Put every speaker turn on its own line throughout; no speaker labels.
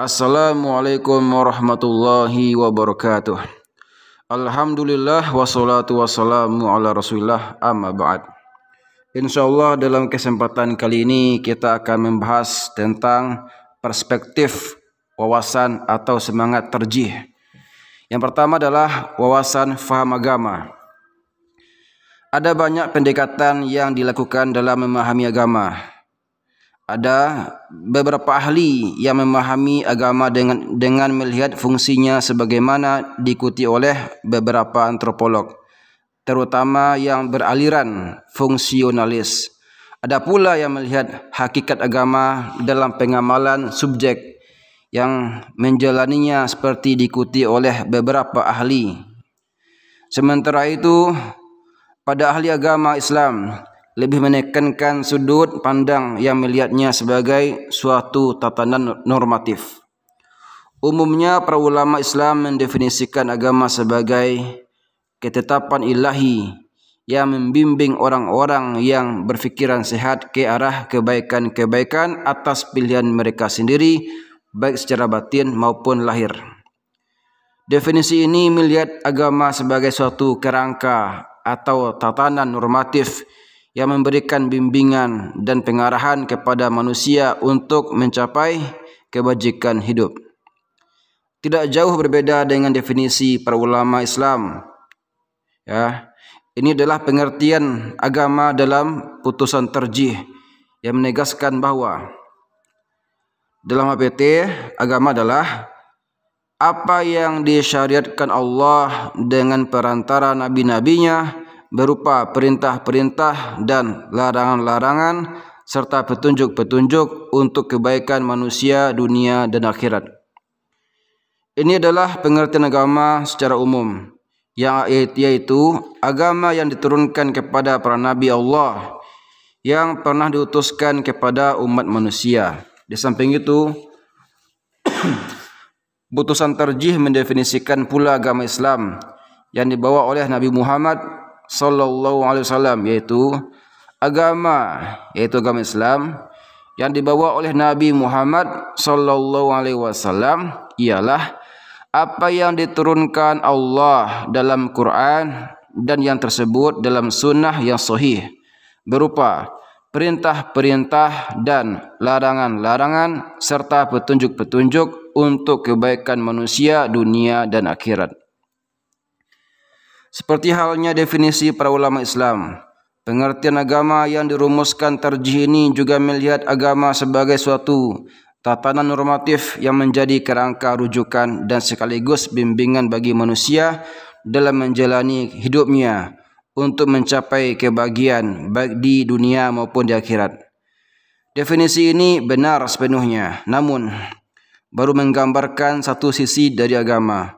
Assalamualaikum warahmatullahi wabarakatuh. Alhamdulillah wassalatu wassalamu ala rasulullah amma ba'd. Insyaallah dalam kesempatan kali ini kita akan membahas tentang perspektif wawasan atau semangat terjih. Yang pertama adalah wawasan faham agama. Ada banyak pendekatan yang dilakukan dalam memahami agama, ada beberapa ahli yang memahami agama dengan dengan melihat fungsinya sebagaimana diikuti oleh beberapa antropolog terutama yang beraliran fungsionalis ada pula yang melihat hakikat agama dalam pengamalan subjek yang menjalaninya seperti diikuti oleh beberapa ahli sementara itu pada ahli agama Islam lebih menekankan sudut pandang yang melihatnya sebagai suatu tatanan normatif. Umumnya para ulama Islam mendefinisikan agama sebagai ketetapan ilahi yang membimbing orang-orang yang berfikiran sehat ke arah kebaikan-kebaikan atas pilihan mereka sendiri baik secara batin maupun lahir. Definisi ini melihat agama sebagai suatu kerangka atau tatanan normatif yang yang memberikan bimbingan dan pengarahan kepada manusia untuk mencapai kebajikan hidup. Tidak jauh berbeda dengan definisi para ulama Islam. Ya, ini adalah pengertian agama dalam putusan terjih yang menegaskan bahawa dalam APT agama adalah apa yang disyariatkan Allah dengan perantara nabi-nabinya berupa perintah-perintah dan larangan-larangan serta petunjuk-petunjuk untuk kebaikan manusia, dunia dan akhirat. Ini adalah pengertian agama secara umum yang iaitu agama yang diturunkan kepada para nabi Allah yang pernah diutuskan kepada umat manusia. Di samping itu, putusan terjih mendefinisikan pula agama Islam yang dibawa oleh Nabi Muhammad sallallahu alaihi wasallam yaitu agama yaitu agama Islam yang dibawa oleh Nabi Muhammad sallallahu alaihi wasallam ialah apa yang diturunkan Allah dalam Quran dan yang tersebut dalam sunnah yang sahih berupa perintah-perintah dan larangan-larangan serta petunjuk-petunjuk untuk kebaikan manusia dunia dan akhirat. Seperti halnya definisi para ulama Islam, pengertian agama yang dirumuskan terjih ini juga melihat agama sebagai suatu tatanan normatif yang menjadi kerangka rujukan dan sekaligus bimbingan bagi manusia dalam menjalani hidupnya untuk mencapai kebahagiaan baik di dunia maupun di akhirat. Definisi ini benar sepenuhnya, namun baru menggambarkan satu sisi dari agama.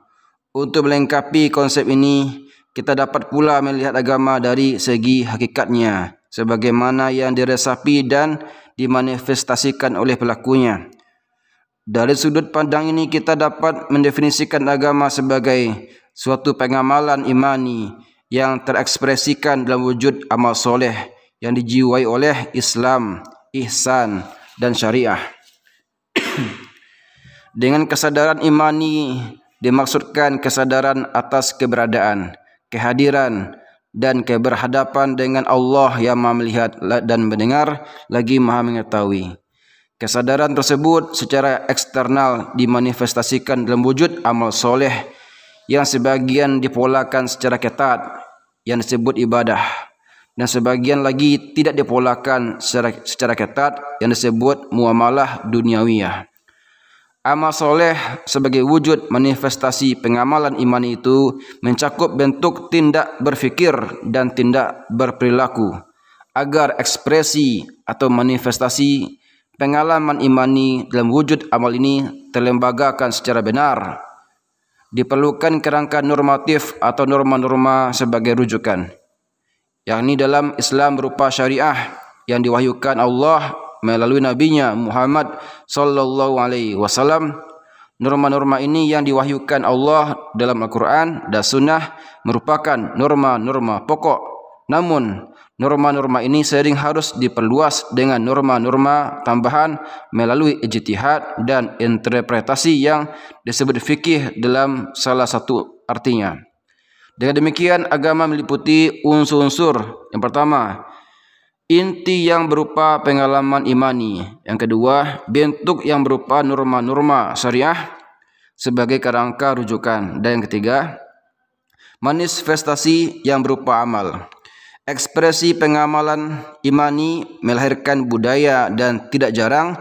Untuk melengkapi konsep ini, kita dapat pula melihat agama dari segi hakikatnya sebagaimana yang diresapi dan dimanifestasikan oleh pelakunya. Dari sudut pandang ini kita dapat mendefinisikan agama sebagai suatu pengamalan imani yang terekspresikan dalam wujud amal soleh yang dijiwai oleh Islam, Ihsan dan Syariah. Dengan kesadaran imani dimaksudkan kesadaran atas keberadaan, kehadiran dan keberhadapan dengan Allah yang maha melihat dan mendengar lagi maha mengetahui. Kesadaran tersebut secara eksternal dimanifestasikan dalam wujud amal soleh yang sebagian dipolakan secara ketat yang disebut ibadah dan sebagian lagi tidak dipolakan secara, secara ketat yang disebut muamalah duniawiyah. Amal soleh sebagai wujud manifestasi pengamalan iman itu mencakup bentuk tindak berfikir dan tindak berperilaku agar ekspresi atau manifestasi pengalaman imani dalam wujud amal ini terlembagakan secara benar. Diperlukan kerangka normatif atau norma-norma sebagai rujukan. Yang ini dalam Islam berupa syariah yang diwahyukan Allah melalui nabinya Muhammad sallallahu alaihi wasallam norma-norma ini yang diwahyukan Allah dalam Al-Qur'an dan sunnah merupakan norma-norma pokok namun norma-norma ini sering harus diperluas dengan norma-norma tambahan melalui ijtihad dan interpretasi yang disebut fikih dalam salah satu artinya dengan demikian agama meliputi unsur-unsur yang pertama inti yang berupa pengalaman imani. Yang kedua, bentuk yang berupa norma-norma syariah sebagai kerangka rujukan. Dan yang ketiga, manifestasi yang berupa amal. Ekspresi pengamalan imani melahirkan budaya dan tidak jarang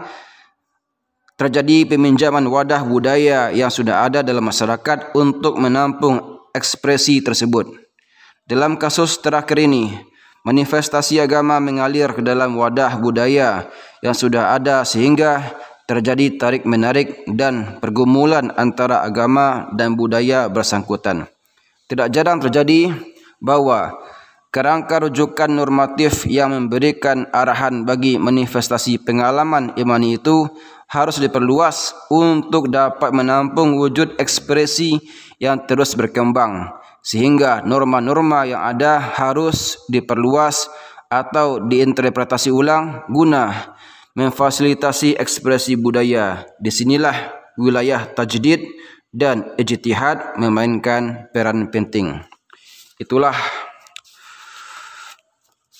terjadi peminjaman wadah budaya yang sudah ada dalam masyarakat untuk menampung ekspresi tersebut. Dalam kasus terakhir ini, manifestasi agama mengalir ke dalam wadah budaya yang sudah ada sehingga terjadi tarik-menarik dan pergumulan antara agama dan budaya bersangkutan. Tidak jarang terjadi bahwa kerangka rujukan normatif yang memberikan arahan bagi manifestasi pengalaman imani itu harus diperluas untuk dapat menampung wujud ekspresi yang terus Berkembang sehingga norma-norma yang ada harus diperluas atau diinterpretasi ulang guna memfasilitasi ekspresi budaya. Di sinilah wilayah tajdid dan ijtihad memainkan peran penting. Itulah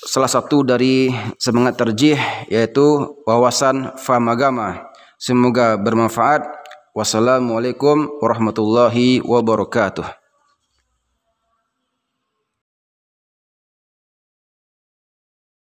salah satu dari semangat terjih yaitu wawasan faham agama. Semoga bermanfaat. Wassalamualaikum warahmatullahi wabarakatuh.